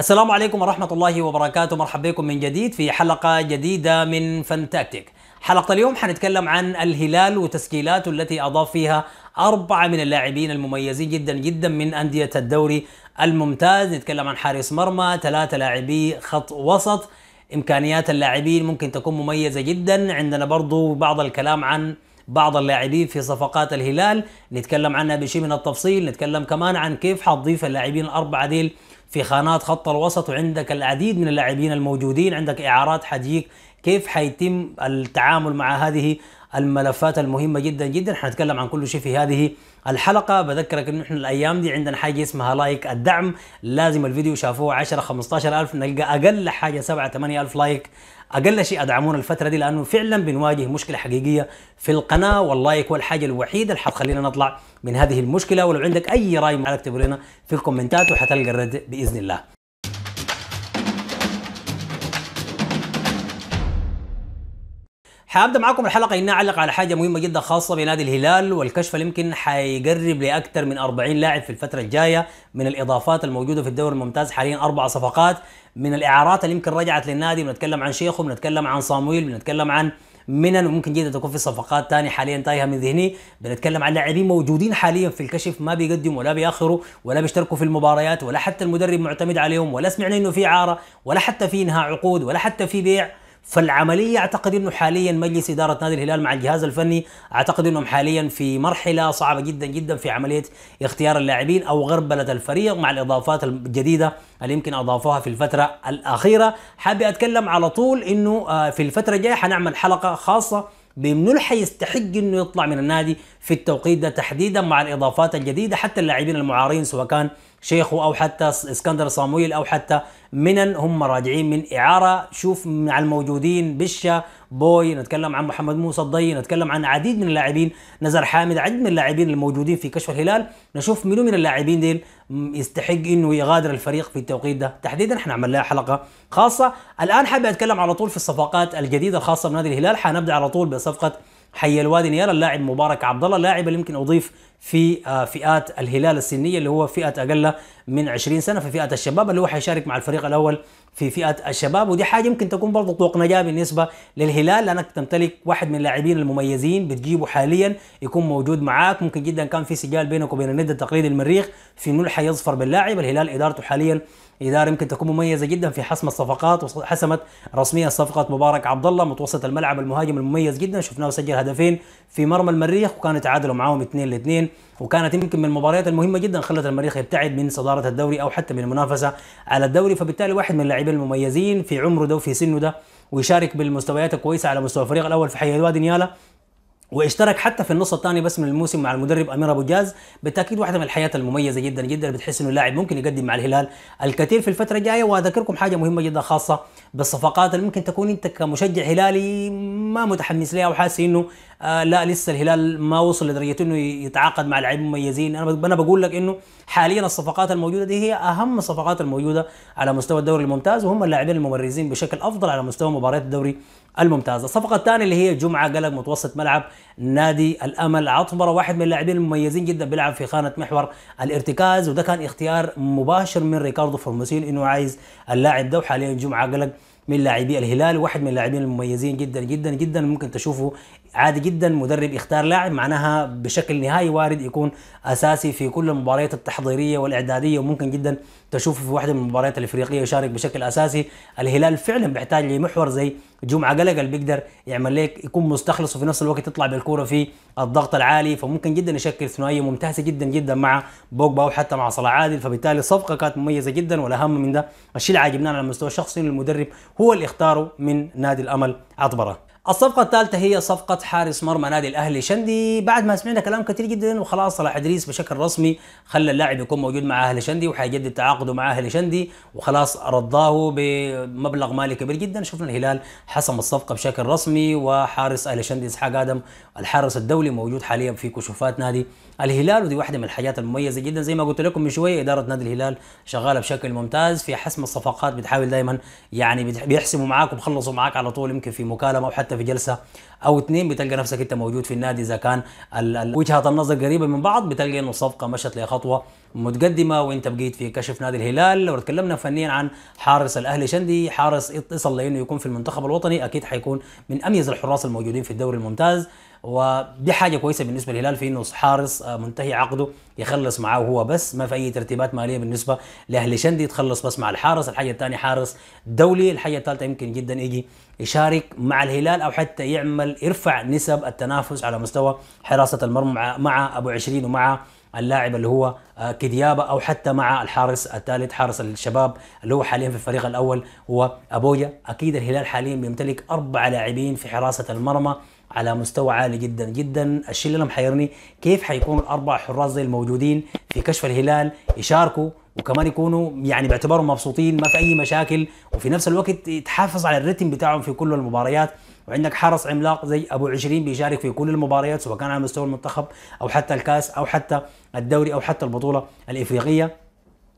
السلام عليكم ورحمة الله وبركاته مرحبا بكم من جديد في حلقة جديدة من فانتاكتيك حلقة اليوم حنتكلم عن الهلال وتسجيلاته التي أضاف فيها أربعة من اللاعبين المميزين جدا جدا من أندية الدوري الممتاز نتكلم عن حارس مرمى ثلاثة لاعبي خط وسط إمكانيات اللاعبين ممكن تكون مميزة جدا عندنا برضو بعض الكلام عن بعض اللاعبين في صفقات الهلال نتكلم عنها بشيء من التفصيل نتكلم كمان عن كيف حتضيف اللاعبين الأربعة ديل في خانات خط الوسط وعندك العديد من اللاعبين الموجودين عندك إعارات حجيك كيف حيتم التعامل مع هذه الملفات المهمة جدا جدا حنتكلم عن كل شيء في هذه الحلقه بذكرك انه احنا الايام دي عندنا حاجه اسمها لايك الدعم لازم الفيديو شافوه 10 15000 نلقى اقل حاجه 7 8000 لايك اقل شيء ادعمونا الفتره دي لانه فعلا بنواجه مشكله حقيقيه في القناه واللايك هو الحاجه الوحيده اللي حتخلينا نطلع من هذه المشكله ولو عندك اي راي معاك اكتبه لنا في الكومنتات وحتلقى الرد باذن الله حابدا معاكم الحلقه اني اعلق على حاجه مهمه جدا خاصه بنادي الهلال والكشف اللي يمكن حيقرب لاكثر من 40 لاعب في الفتره الجايه من الاضافات الموجوده في الدوري الممتاز حاليا اربع صفقات من الاعارات اللي يمكن رجعت للنادي بنتكلم عن شيخه بنتكلم عن صامويل بنتكلم عن منن وممكن جدا تكون في صفقات تانية حاليا تايهه من ذهني بنتكلم عن لاعبين موجودين حاليا في الكشف ما بيقدموا ولا بياخروا ولا بيشتركوا في المباريات ولا حتى المدرب معتمد عليهم ولا سمعنا انه في اعاره ولا حتى في انهاء عقود ولا حتى في بيع فالعمليه اعتقد انه حاليا مجلس اداره نادي الهلال مع الجهاز الفني اعتقد انهم حاليا في مرحله صعبه جدا جدا في عمليه اختيار اللاعبين او غربله الفريق مع الاضافات الجديده اللي يمكن اضافوها في الفتره الاخيره حابب اتكلم على طول انه آه، في الفتره الجايه حنعمل حلقه خاصه بمنو اللي حيستحق انه يطلع من النادي في التوقيت ده تحديدا مع الاضافات الجديده حتى اللاعبين المعارين سواء كان شيخو او حتى اسكندر صامويل او حتى منن هم راجعين من اعاره شوف مع الموجودين بشا بوي نتكلم عن محمد موسى الضي نتكلم عن عديد من اللاعبين نزر حامد عديد من اللاعبين الموجودين في كشف الهلال نشوف منو من اللاعبين ديل يستحق انه يغادر الفريق في التوقيت ده تحديدا احنا عملنا لها حلقه خاصه الان حابب اتكلم على طول في الصفقات الجديده الخاصه بنادي الهلال حنبدا على طول بصفقه حي الوادي نيال اللاعب مبارك عبد الله اللاعب اللي يمكن اضيف في آه، فئات الهلال السنيه اللي هو فئه اقل من 20 سنه في فئه الشباب اللي هو حيشارك مع الفريق الاول في فئه الشباب ودي حاجه يمكن تكون برضه طوق نجاه بالنسبه للهلال لانك تمتلك واحد من اللاعبين المميزين بتجيبه حاليا يكون موجود معاك ممكن جدا كان في سجال بينك وبين الند التقليدي المريخ في ملحه حيظفر باللاعب الهلال ادارته حاليا إدارة يمكن تكون مميزة جدا في حسم الصفقات وحسمت رسميا صفقة مبارك عبد الله متوسط الملعب المهاجم المميز جدا شفناه سجل هدفين في مرمى المريخ وكان تعادلوا معاهم 2 ل 2 وكانت يمكن من المباريات المهمة جدا خلت المريخ يبتعد من صدارة الدوري أو حتى من المنافسة على الدوري فبالتالي واحد من اللاعبين المميزين في عمره ده وفي سنه ده ويشارك بالمستويات الكويسه على مستوى الفريق الاول في حي الوادي نيالا واشترك حتى في النص الثاني بس من الموسم مع المدرب امير ابو جاز بالتاكيد واحده من الحياه المميزه جدا جدا بتحس انه لاعب ممكن يقدم مع الهلال الكثير في الفتره الجايه واذكركم حاجه مهمه جدا خاصه بالصفقات اللي ممكن تكون انت كمشجع هلالي ما متحمس لها وحاسس انه آه، لا لسه الهلال ما وصل لدرجه انه يتعاقد مع لعيبه مميزين انا انا بقول لك انه حاليا الصفقات الموجوده دي هي اهم الصفقات الموجوده على مستوى الدوري الممتاز وهم اللاعبين الممرزين بشكل افضل على مستوى مباريات الدوري الممتاز الصفقه الثانيه اللي هي جمعه قلق متوسط ملعب نادي الامل عطبره واحد من اللاعبين المميزين جدا بيلعب في خانه محور الارتكاز وده كان اختيار مباشر من ريكاردو فورموسين انه عايز اللاعب ده وحاليا جمعه قلق من لاعبي الهلال واحد من اللاعبين المميزين جدا جدا جدا ممكن تشوفه عادي جدا مدرب يختار لاعب معناها بشكل نهائي وارد يكون اساسي في كل المباريات التحضيريه والاعداديه وممكن جدا تشوفه في واحده من المباريات الافريقيه يشارك بشكل اساسي الهلال فعلا بيحتاج لمحور زي جمعه قلق اللي بيقدر يعمل لك يكون مستخلص وفي نفس الوقت يطلع بالكوره في الضغط العالي فممكن جدا يشكل ثنائيه ممتازه جدا جدا مع بوجبا وحتى مع صلاح عادل فبالتالي الصفقه كانت مميزه جدا والاهم من ده الشيء اللي عاجبنا على المستوى الشخصي المدرب هو اللي اختاره من نادي الامل عطبره الصفقة الثالثة هي صفقة حارس مرمى نادي الأهلي شندي بعد ما سمعنا كلام كثير جدا وخلاص صلاح إدريس بشكل رسمي خلى اللاعب يكون موجود مع أهلي شندي وحيجدد تعاقده مع أهلي شندي وخلاص رضاه بمبلغ مالي كبير جدا شفنا الهلال حسم الصفقة بشكل رسمي وحارس أهلي شندي إسحاق آدم الحارس الدولي موجود حاليا في كشوفات نادي الهلال ودي واحدة من الحاجات المميزة جدا زي ما قلت لكم من شوية إدارة نادي الهلال شغالة بشكل ممتاز في حسم الصفقات بتحاول دائما يعني بيحسموا معاك وبخلصوا معاك على طول يمكن في مكالمة وحتى حتى في جلسه او اثنين بتلقى نفسك انت موجود في النادي اذا كان وجهات النظر قريبه من بعض بتلقى انه الصفقه مشت لخطوه متقدمه وانت بقيت في كشف نادي الهلال لو تكلمنا فنيا عن حارس الاهلي شندي حارس اتصل لانه يكون في المنتخب الوطني اكيد حيكون من اميز الحراس الموجودين في الدوري الممتاز ودي حاجه كويسه بالنسبه للهلال في انه حارس آه، منتهي عقده يخلص معاه هو بس ما في اي ترتيبات ماليه بالنسبه لاهلي شندي يتخلص بس مع الحارس الحاجه الثانيه حارس دولي الحاجه الثالثه يمكن جدا يجي يشارك مع الهلال او حتى يعمل يرفع نسب التنافس على مستوى حراسه المرمى مع ابو 20 ومع اللاعب اللي هو آه، كديابا او حتى مع الحارس الثالث حارس الشباب اللي هو حاليا في الفريق الاول هو ابويا اكيد الهلال حاليا بيمتلك اربع لاعبين في حراسه المرمى على مستوى عالي جدا جدا الشيء اللي انا محيرني كيف حيكون الاربع حراس الموجودين في كشف الهلال يشاركوا وكمان يكونوا يعني باعتبارهم مبسوطين ما في اي مشاكل وفي نفس الوقت يتحافظ على الريتم بتاعهم في كل المباريات وعندك حارس عملاق زي ابو عشرين بيشارك في كل المباريات سواء كان على مستوى المنتخب او حتى الكاس او حتى الدوري او حتى البطوله الافريقيه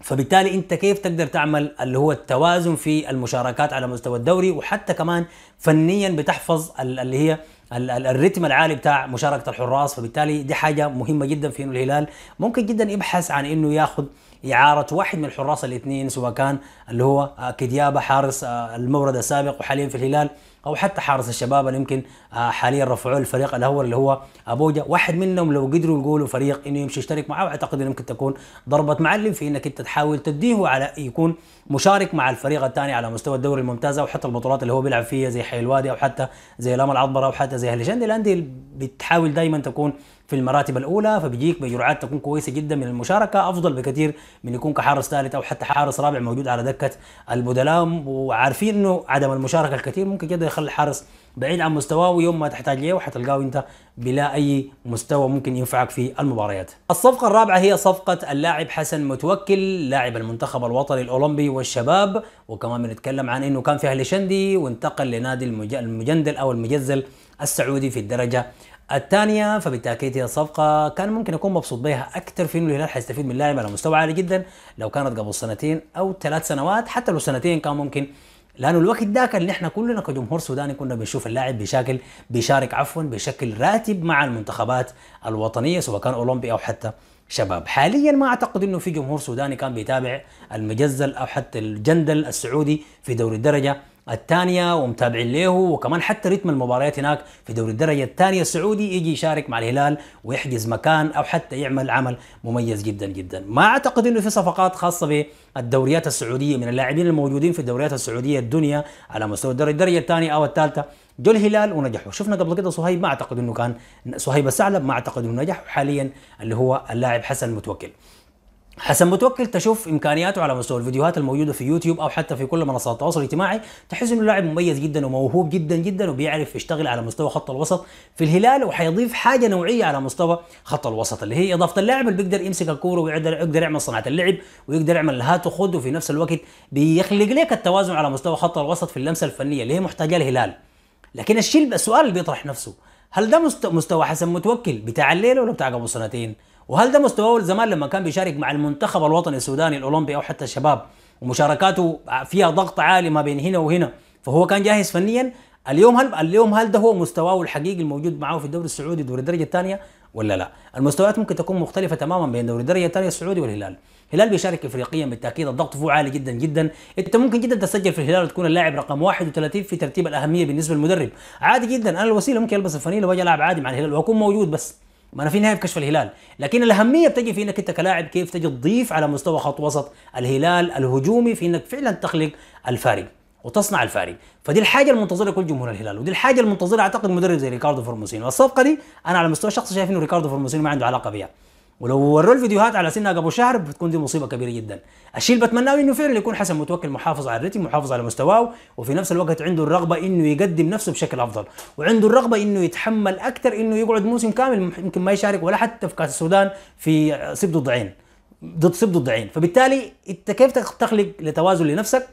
فبالتالي انت كيف تقدر تعمل اللي هو التوازن في المشاركات على مستوى الدوري وحتى كمان فنيا بتحفظ اللي هي الريتم العالي بتاع مشاركه الحراس فبالتالي دي حاجه مهمه جدا في انه الهلال ممكن جدا يبحث عن انه ياخذ إعارة واحد من الحراس الاثنين سواء كان اللي هو كديابة حارس آه، المورد السابق وحاليا في الهلال أو حتى حارس الشباب اللي يمكن آه، حاليا رفعوه الفريق الأول اللي هو أبوجا واحد منهم لو قدروا يقولوا فريق إنه يمشي يشترك معه أعتقد إنه ممكن تكون ضربة معلم في إنك أنت تحاول تديه على يكون مشارك مع الفريق الثاني على مستوى الدوري الممتاز أو حتى البطولات اللي هو بيلعب فيها زي حي الوادي أو حتى زي لام العضبرة أو حتى زي هاليشاندي الانديه بتحاول دائما تكون في المراتب الاولى فبيجيك بجرعات تكون كويسه جدا من المشاركه افضل بكثير من يكون كحارس ثالث او حتى حارس رابع موجود على دكه البدلاء وعارفين انه عدم المشاركه الكثير ممكن كده يخلي الحارس بعيد عن مستواه ويوم ما تحتاج ليه وحتلقاه انت بلا اي مستوى ممكن ينفعك في المباريات. الصفقه الرابعه هي صفقه اللاعب حسن متوكل لاعب المنتخب الوطني الاولمبي والشباب وكمان بنتكلم عن انه كان في اهلي شندي وانتقل لنادي المجندل او المجزل السعودي في الدرجه الثانيه فبالتاكيد هي الصفقه كان ممكن اكون مبسوط بها اكثر في انه الهلال حيستفيد من لاعب على مستوى عالي جدا لو كانت قبل سنتين او ثلاث سنوات حتى لو سنتين كان ممكن لانه الوقت ذاك اللي احنا كلنا كجمهور سوداني كنا بنشوف اللاعب بشكل بيشارك عفوا بشكل راتب مع المنتخبات الوطنيه سواء كان اولمبي او حتى شباب حاليا ما اعتقد انه في جمهور سوداني كان بيتابع المجزل او حتى الجندل السعودي في دوري الدرجه الثانيه ومتابعين له وكمان حتى رتم المباريات هناك في دوري الدرجه الثانيه السعودي يجي يشارك مع الهلال ويحجز مكان او حتى يعمل عمل مميز جدا جدا ما اعتقد انه في صفقات خاصه بالدوريات السعوديه من اللاعبين الموجودين في الدوريات السعوديه الدنيا على مستوى الدرجه الدرجه الثانيه او الثالثه جو الهلال ونجحوا شفنا قبل كده صهيب ما اعتقد انه كان صهيب الثعلب ما اعتقد انه نجح وحاليا اللي هو اللاعب حسن متوكل حسن متوكل تشوف امكانياته على مستوى الفيديوهات الموجوده في يوتيوب او حتى في كل منصات التواصل الاجتماعي تحس انه لاعب مميز جدا وموهوب جدا جدا وبيعرف يشتغل على مستوى خط الوسط في الهلال وحيضيف حاجه نوعيه على مستوى خط الوسط اللي هي اضافه اللاعب اللي بيقدر يمسك الكوره ويقدر يقدر يعمل صناعه اللعب ويقدر يعمل الهات وخد وفي نفس الوقت بيخلق لك التوازن على مستوى خط الوسط في اللمسه الفنيه اللي هي محتاجه الهلال لكن الشيء السؤال اللي بيطرح نفسه هل ده مستوى حسن متوكل بتاع الليله ولا بتاع قبل سنتين؟ وهل ده مستواه زمان لما كان بيشارك مع المنتخب الوطني السوداني الاولمبي او حتى الشباب ومشاركاته فيها ضغط عالي ما بين هنا وهنا فهو كان جاهز فنيا اليوم هل اليوم هل ده هو مستواه الحقيقي الموجود معاه في الدوري السعودي دوري الدرجه الثانيه ولا لا؟ المستويات ممكن تكون مختلفه تماما بين دوري الدرجه الثانيه السعودي والهلال. الهلال بيشارك افريقيا بالتاكيد الضغط فوق عالي جدا جدا، انت ممكن جدا تسجل في الهلال وتكون اللاعب رقم 31 في ترتيب الاهميه بالنسبه للمدرب، عادي جدا انا الوسيله ممكن البس الفنيله واجي العب عادي مع الهلال واكون موجود بس ما انا في النهايه كشف الهلال لكن الاهميه بتجي في انك انت كلاعب كيف تجي تضيف على مستوى خط وسط الهلال الهجومي في انك فعلا تخلق الفارق وتصنع الفارق فدي الحاجه المنتظره كل جمهور الهلال ودي الحاجه المنتظره اعتقد مدرب زي ريكاردو فورموسينو الصفقه دي انا على مستوى شخصي شايف انه ريكاردو فورموسينو ما عنده علاقه بها ولو وروا الفيديوهات على سنها قبل شهر بتكون دي مصيبه كبيره جدا الشيء اللي بتمناه انه فعلا يكون حسن متوكل محافظ على الريتم محافظ على مستواه وفي نفس الوقت عنده الرغبه انه يقدم نفسه بشكل افضل وعنده الرغبه انه يتحمل اكثر انه يقعد موسم كامل يمكن ما يشارك ولا حتى في كاس السودان في ضد عين ضد ضد عين فبالتالي انت كيف تخلق لتوازن لنفسك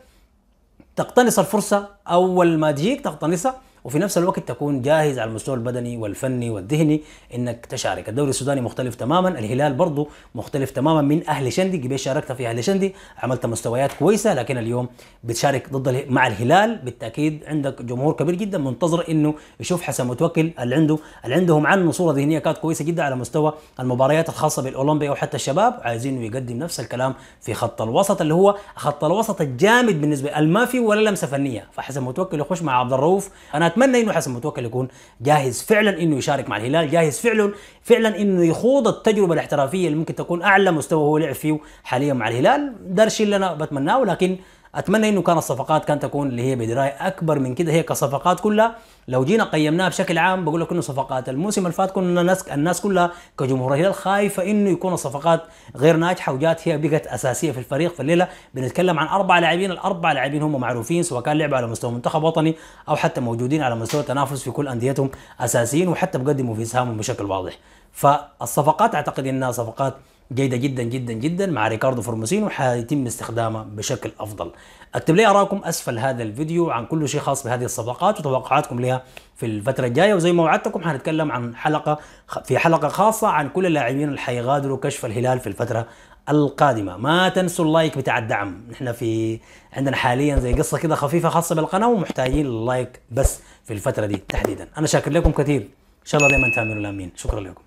تقتنص الفرصه اول ما تجيك تقتنصها وفي نفس الوقت تكون جاهز على المستوى البدني والفني والذهني انك تشارك الدوري السوداني مختلف تماما الهلال برضه مختلف تماما من اهل شندي قبل شاركت في اهل شندي عملت مستويات كويسه لكن اليوم بتشارك ضد مع الهلال بالتاكيد عندك جمهور كبير جدا منتظر انه يشوف حسن متوكل اللي عنده اللي عندهم عنه صوره ذهنيه كانت كويسه جدا على مستوى المباريات الخاصه بالاولمبي او حتى الشباب عايزين يقدم نفس الكلام في خط الوسط اللي هو خط الوسط الجامد بالنسبه ما في ولا لمسه فنيه فحسن متوكل يخش مع عبد الرؤوف انا اتمنى انه حسن متوكل يكون جاهز فعلا انه يشارك مع الهلال جاهز فعلا فعلا انه يخوض التجربه الاحترافيه اللي ممكن تكون اعلى مستوى هو لعب فيه حاليا مع الهلال ده الشيء اللي انا بتمناه ولكن اتمنى انه كان الصفقات كانت تكون اللي هي بدرايه اكبر من كده هي كصفقات كلها لو جينا قيمناها بشكل عام بقول لك انه صفقات الموسم اللي فات كنا الناس الناس كلها كجمهور الهلال خايفه انه يكون الصفقات غير ناجحه وجات هي بقت اساسيه في الفريق فالليله بنتكلم عن اربع لاعبين الاربع لاعبين هم معروفين سواء كان لعبوا على مستوى منتخب وطني او حتى موجودين على مستوى تنافس في كل انديتهم اساسيين وحتى بقدموا في اسهامهم بشكل واضح فالصفقات اعتقد انها صفقات جيدة جدا جدا جدا مع ريكاردو فورموسين حيتم استخدامها بشكل أفضل اكتب لي أراكم أسفل هذا الفيديو عن كل شيء خاص بهذه الصفقات وتوقعاتكم لها في الفترة الجاية وزي ما وعدتكم حنتكلم عن حلقة في حلقة خاصة عن كل اللاعبين اللي حيغادروا كشف الهلال في الفترة القادمه ما تنسوا اللايك بتاع الدعم نحن في عندنا حاليا زي قصه كده خفيفه خاصه بالقناه ومحتاجين اللايك بس في الفتره دي تحديدا انا شاكر لكم كثير ان شاء الله دائما تعملوا الامين شكرا لكم